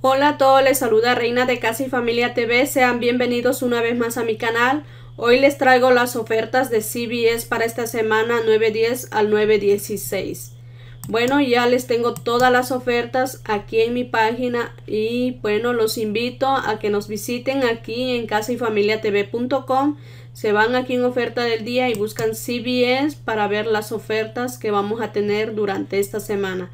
Hola a todos, les saluda Reina de Casa y Familia TV. Sean bienvenidos una vez más a mi canal. Hoy les traigo las ofertas de CBS para esta semana 9.10 al 9.16. Bueno, ya les tengo todas las ofertas aquí en mi página y bueno, los invito a que nos visiten aquí en casa y tv.com Se van aquí en oferta del día y buscan CBS para ver las ofertas que vamos a tener durante esta semana.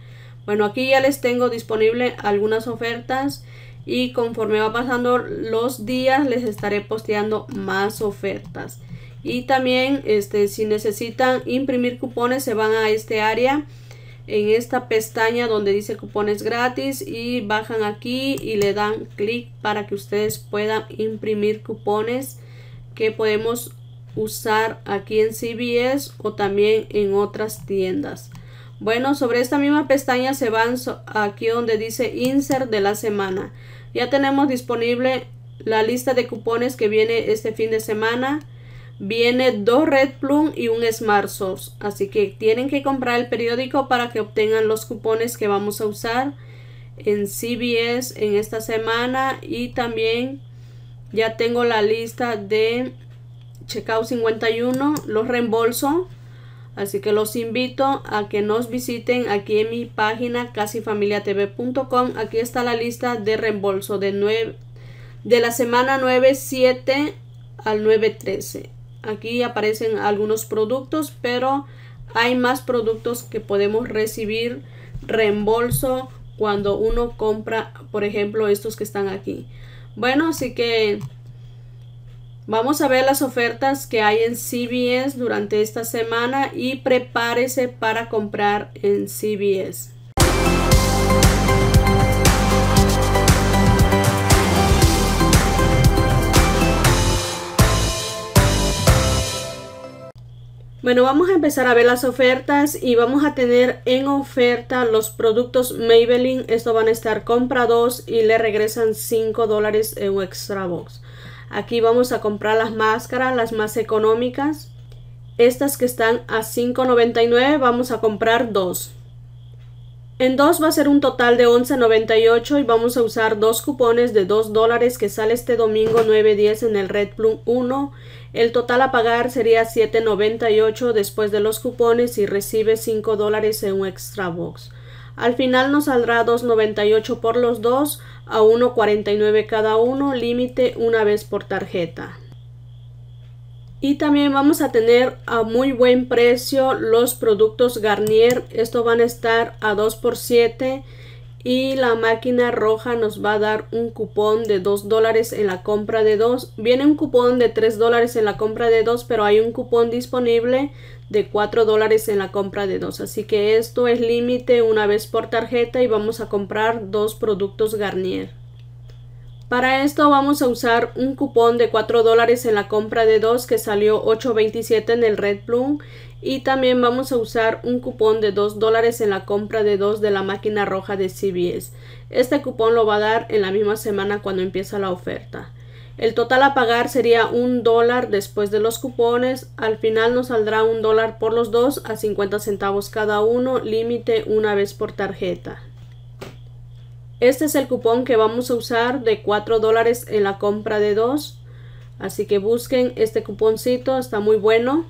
Bueno, aquí ya les tengo disponible algunas ofertas y conforme va pasando los días les estaré posteando más ofertas. Y también este, si necesitan imprimir cupones se van a este área en esta pestaña donde dice cupones gratis y bajan aquí y le dan clic para que ustedes puedan imprimir cupones que podemos usar aquí en CBS o también en otras tiendas. Bueno, sobre esta misma pestaña se van aquí donde dice insert de la semana. Ya tenemos disponible la lista de cupones que viene este fin de semana. Viene dos Red Plum y un Smart Source. Así que tienen que comprar el periódico para que obtengan los cupones que vamos a usar en CBS en esta semana. Y también ya tengo la lista de Checkout 51, los reembolso. Así que los invito a que nos visiten aquí en mi página casifamiliatv.com. Aquí está la lista de reembolso de, de la semana 9.7 al 9-13. Aquí aparecen algunos productos, pero hay más productos que podemos recibir reembolso cuando uno compra, por ejemplo, estos que están aquí. Bueno, así que Vamos a ver las ofertas que hay en CBS durante esta semana y prepárese para comprar en CBS. Bueno, vamos a empezar a ver las ofertas y vamos a tener en oferta los productos Maybelline. Esto van a estar comprados y le regresan 5 dólares en extra box. Aquí vamos a comprar las máscaras, las más económicas. Estas que están a $5.99 vamos a comprar dos. En dos va a ser un total de $11.98 y vamos a usar dos cupones de 2 dólares que sale este domingo 9.10 en el Red Plum 1. El total a pagar sería $7.98 después de los cupones y recibe 5 dólares en un extra box. Al final nos saldrá $2.98 por los dos a 1.49 cada uno, límite una vez por tarjeta. Y también vamos a tener a muy buen precio los productos Garnier. Estos van a estar a 2x7 y la máquina roja nos va a dar un cupón de 2 dólares en la compra de 2. Viene un cupón de 3 dólares en la compra de 2, pero hay un cupón disponible de 4 dólares en la compra de dos. Así que esto es límite una vez por tarjeta y vamos a comprar dos productos Garnier. Para esto vamos a usar un cupón de 4 dólares en la compra de dos que salió 8.27 en el Red Plume y también vamos a usar un cupón de 2 dólares en la compra de dos de la máquina roja de CBS. Este cupón lo va a dar en la misma semana cuando empieza la oferta. El total a pagar sería un dólar después de los cupones. Al final nos saldrá un dólar por los dos a 50 centavos cada uno, límite una vez por tarjeta. Este es el cupón que vamos a usar de 4 dólares en la compra de dos. Así que busquen este cuponcito, está muy bueno.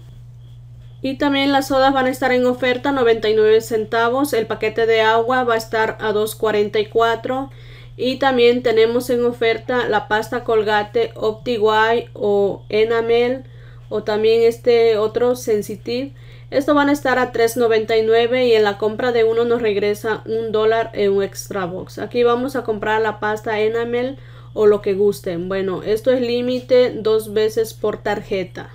Y también las sodas van a estar en oferta 99 centavos. El paquete de agua va a estar a 2.44 y también tenemos en oferta la pasta Colgate OptiWhite o Enamel o también este otro Sensitive. Esto van a estar a $3.99 y en la compra de uno nos regresa un dólar en un extra box. Aquí vamos a comprar la pasta Enamel o lo que gusten. Bueno, esto es límite dos veces por tarjeta.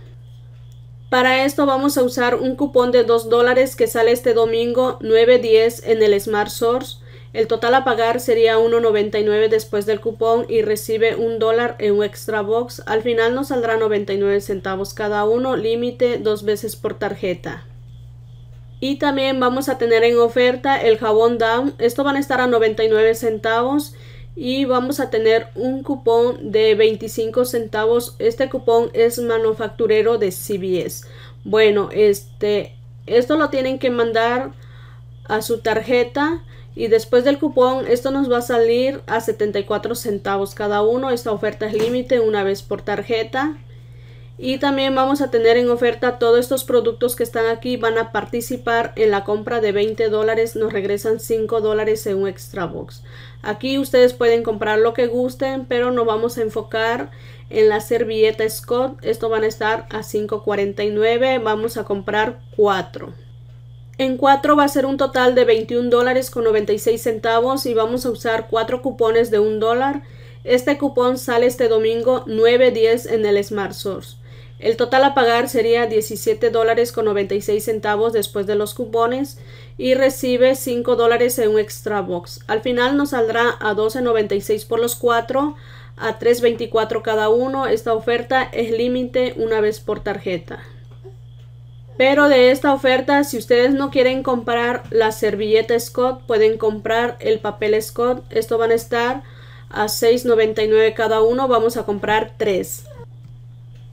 Para esto vamos a usar un cupón de 2 dólares que sale este domingo 9.10 en el Smart Source. El total a pagar sería 1.99 después del cupón y recibe un dólar en un extra box. Al final nos saldrá 99 centavos cada uno, límite dos veces por tarjeta. Y también vamos a tener en oferta el jabón Down. Esto van a estar a 99 centavos y vamos a tener un cupón de 25 centavos. Este cupón es manufacturero de CBS. Bueno, este, esto lo tienen que mandar a su tarjeta y después del cupón esto nos va a salir a 74 centavos cada uno. Esta oferta es límite una vez por tarjeta. Y también vamos a tener en oferta todos estos productos que están aquí. Van a participar en la compra de 20 dólares. Nos regresan 5 dólares en un extra box. Aquí ustedes pueden comprar lo que gusten, pero no vamos a enfocar en la servilleta Scott. Esto van a estar a 5.49. Vamos a comprar 4. En 4 va a ser un total de $21.96 y vamos a usar 4 cupones de 1 dólar. Este cupón sale este domingo 9.10 en el Smart Source. El total a pagar sería $17.96 después de los cupones y recibe 5 en un extra box. Al final nos saldrá a 12.96 por los 4, a 3.24 cada uno. Esta oferta es límite una vez por tarjeta. Pero de esta oferta, si ustedes no quieren comprar la servilleta Scott, pueden comprar el papel Scott. Esto van a estar a $6.99 cada uno. Vamos a comprar 3.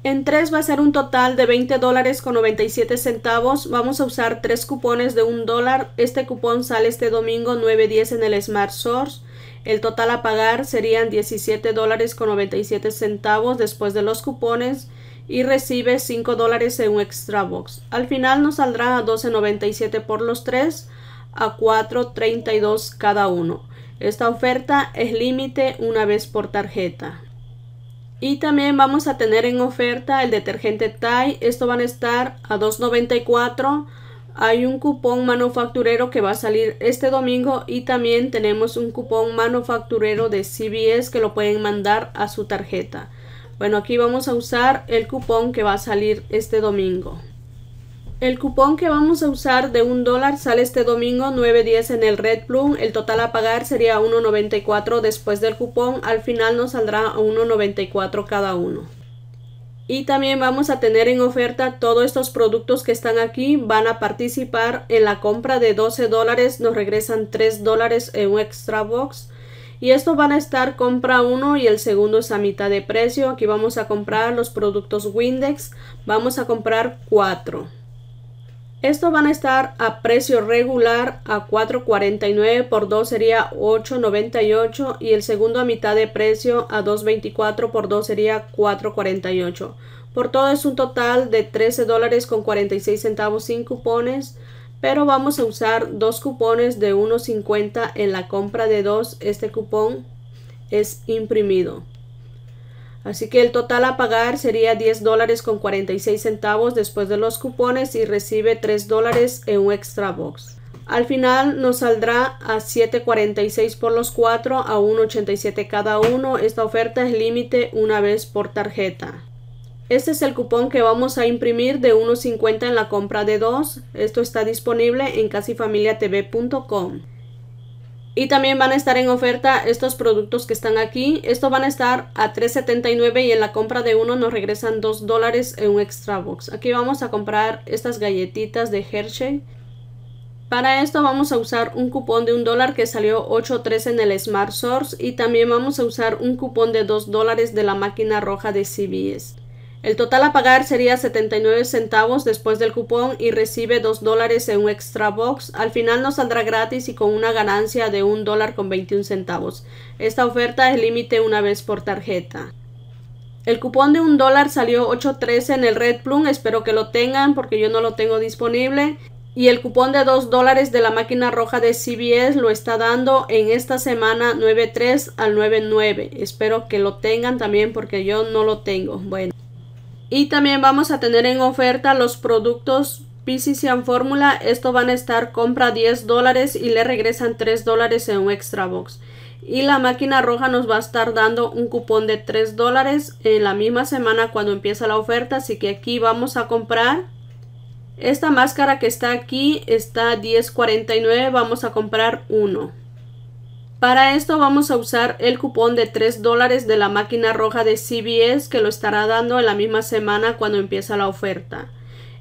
En tres va a ser un total de 20 dólares con 97 centavos. Vamos a usar tres cupones de un dólar. Este cupón sale este domingo 9.10 en el Smart Source. El total a pagar serían 17 dólares con 97 centavos después de los cupones y recibe 5 dólares en un extra box. Al final nos saldrá a 12.97 por los 3 a 4.32 cada uno. Esta oferta es límite una vez por tarjeta. Y también vamos a tener en oferta el detergente Tide. Esto van a estar a 2.94. Hay un cupón manufacturero que va a salir este domingo y también tenemos un cupón manufacturero de CBS que lo pueden mandar a su tarjeta. Bueno, aquí vamos a usar el cupón que va a salir este domingo. El cupón que vamos a usar de un dólar sale este domingo 9.10 en el Red Plum. El total a pagar sería 1.94 después del cupón. Al final nos saldrá 1.94 cada uno. Y también vamos a tener en oferta todos estos productos que están aquí. Van a participar en la compra de 12 dólares. Nos regresan 3 dólares en un extra box y esto van a estar compra uno y el segundo es a mitad de precio. Aquí vamos a comprar los productos Windex, vamos a comprar 4. Estos van a estar a precio regular a 4.49 por 2 sería 8.98 y el segundo a mitad de precio a 2.24 por 2 sería 4.48. Por todo es un total de 13 dólares con 46 centavos sin cupones pero vamos a usar dos cupones de 1.50 en la compra de dos. Este cupón es imprimido. Así que el total a pagar sería $10.46 dólares con centavos después de los cupones y recibe 3 dólares en un extra box. Al final nos saldrá a 7.46 por los 4 a 1.87 cada uno. Esta oferta es límite una vez por tarjeta. Este es el cupón que vamos a imprimir de 1.50 en la compra de dos. Esto está disponible en casifamiliatv.com. Y también van a estar en oferta estos productos que están aquí. Estos van a estar a $3.79 y en la compra de uno nos regresan 2 dólares en un extra box. Aquí vamos a comprar estas galletitas de Hershey. Para esto vamos a usar un cupón de un dólar que salió 8.3 en el Smart Source y también vamos a usar un cupón de 2 dólares de la máquina roja de CBS. El total a pagar sería 79 centavos después del cupón y recibe 2 dólares en un extra box. Al final nos saldrá gratis y con una ganancia de 1 dólar con 21 centavos. Esta oferta es límite una vez por tarjeta. El cupón de 1 dólar salió 8.13 en el Red Plum, espero que lo tengan porque yo no lo tengo disponible. Y el cupón de 2 dólares de la máquina roja de CBS lo está dando en esta semana 9.3 al 9.9. Espero que lo tengan también porque yo no lo tengo. Bueno. Y también vamos a tener en oferta los productos Pisician Fórmula. Esto van a estar compra 10 dólares y le regresan 3 dólares en un extra box. Y la máquina roja nos va a estar dando un cupón de 3 dólares en la misma semana cuando empieza la oferta. Así que aquí vamos a comprar. Esta máscara que está aquí está 10.49. Vamos a comprar uno. Para esto vamos a usar el cupón de 3 dólares de la máquina roja de CBS que lo estará dando en la misma semana cuando empieza la oferta.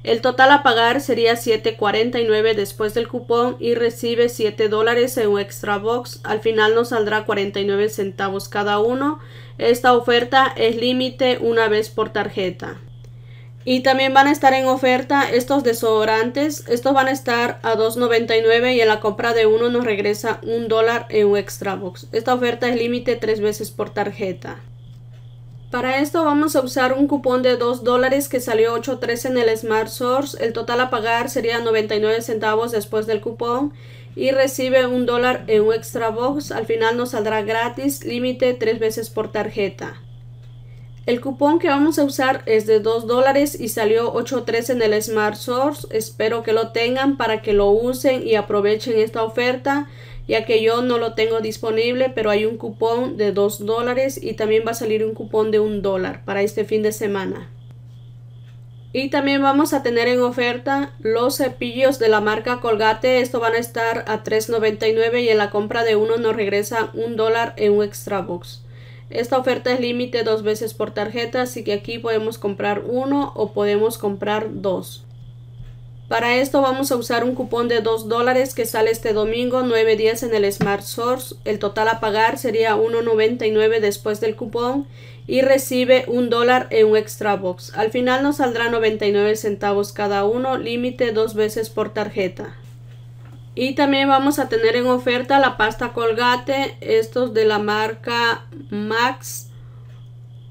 El total a pagar sería $7.49 después del cupón y recibe 7 dólares en un extra box. Al final nos saldrá 49 centavos cada uno. Esta oferta es límite una vez por tarjeta. Y también van a estar en oferta estos desodorantes. Estos van a estar a $2.99 y en la compra de uno nos regresa un dólar en un extra box. Esta oferta es límite tres veces por tarjeta. Para esto vamos a usar un cupón de 2 dólares que salió 8.13 en el Smart Source. El total a pagar sería 99 centavos después del cupón y recibe un dólar en un extra box. Al final nos saldrá gratis, límite tres veces por tarjeta. El cupón que vamos a usar es de 2 dólares y salió 8.3 en el Smart Source. Espero que lo tengan para que lo usen y aprovechen esta oferta ya que yo no lo tengo disponible, pero hay un cupón de 2 dólares y también va a salir un cupón de 1 dólar para este fin de semana. Y también vamos a tener en oferta los cepillos de la marca Colgate. Esto van a estar a $3.99 y en la compra de uno nos regresa un dólar en un extra box. Esta oferta es límite dos veces por tarjeta, así que aquí podemos comprar uno o podemos comprar dos. Para esto vamos a usar un cupón de 2 dólares que sale este domingo 9 días en el Smart Source. El total a pagar sería 1.99 después del cupón y recibe un dólar en un extra box. Al final nos saldrá 99 centavos cada uno, límite dos veces por tarjeta. Y también vamos a tener en oferta la pasta Colgate, estos de la marca Max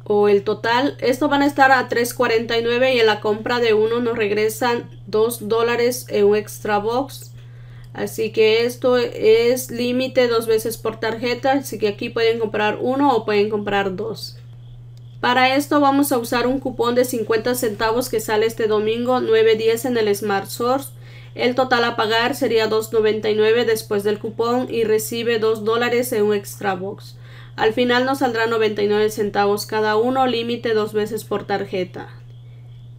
o el total. Estos van a estar a $3.49 y en la compra de uno nos regresan 2 dólares en un extra box. Así que esto es límite dos veces por tarjeta, así que aquí pueden comprar uno o pueden comprar dos. Para esto vamos a usar un cupón de 50 centavos que sale este domingo 9.10 en el Smart Source el total a pagar sería $2.99 después del cupón y recibe 2 dólares en un extra box. Al final nos saldrá 99 centavos cada uno, límite dos veces por tarjeta.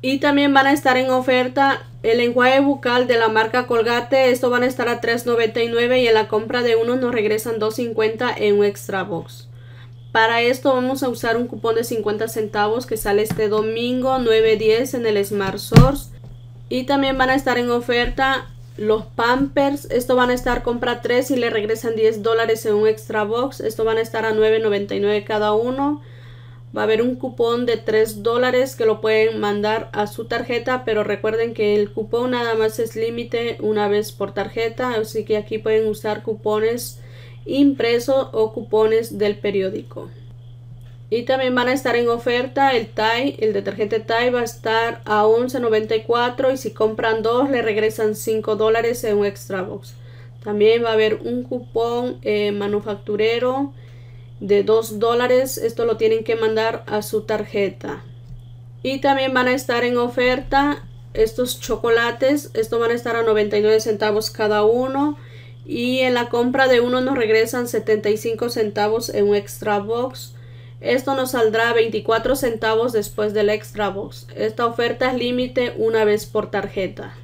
Y también van a estar en oferta el lenguaje bucal de la marca Colgate. Esto van a estar a $3.99 y en la compra de uno nos regresan $2.50 en un extra box. Para esto vamos a usar un cupón de 50 centavos que sale este domingo 9.10 en el Smart Source. Y también van a estar en oferta los Pampers. Esto van a estar compra 3 y le regresan 10 dólares en un extra box. Esto van a estar a 9.99 cada uno. Va a haber un cupón de 3 dólares que lo pueden mandar a su tarjeta, pero recuerden que el cupón nada más es límite una vez por tarjeta, así que aquí pueden usar cupones impresos o cupones del periódico. Y también van a estar en oferta el Tide, el detergente Thai va a estar a 11.94 y si compran dos le regresan 5 dólares en un extra box. También va a haber un cupón eh, manufacturero de 2 dólares, esto lo tienen que mandar a su tarjeta. Y también van a estar en oferta estos chocolates, estos van a estar a 99 centavos cada uno. Y en la compra de uno nos regresan 75 centavos en un extra box esto nos saldrá 24 centavos después del extra box. Esta oferta es límite una vez por tarjeta.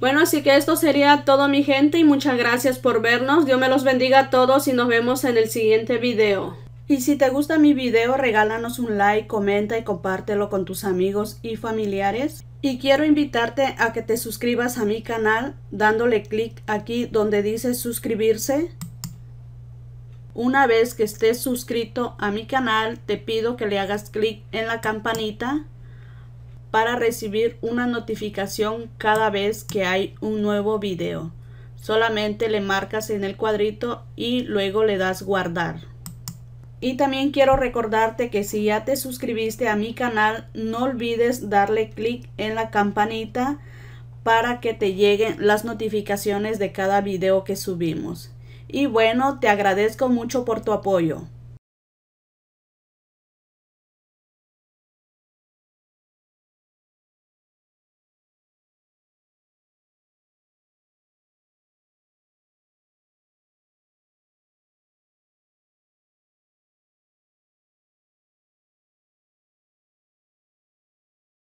Bueno, así que esto sería todo mi gente y muchas gracias por vernos. Dios me los bendiga a todos y nos vemos en el siguiente video. Y si te gusta mi video, regálanos un like, comenta y compártelo con tus amigos y familiares. Y quiero invitarte a que te suscribas a mi canal dándole clic aquí donde dice suscribirse. Una vez que estés suscrito a mi canal, te pido que le hagas clic en la campanita para recibir una notificación cada vez que hay un nuevo video. Solamente le marcas en el cuadrito y luego le das guardar. Y también quiero recordarte que si ya te suscribiste a mi canal, no olvides darle clic en la campanita para que te lleguen las notificaciones de cada video que subimos. Y bueno, te agradezco mucho por tu apoyo.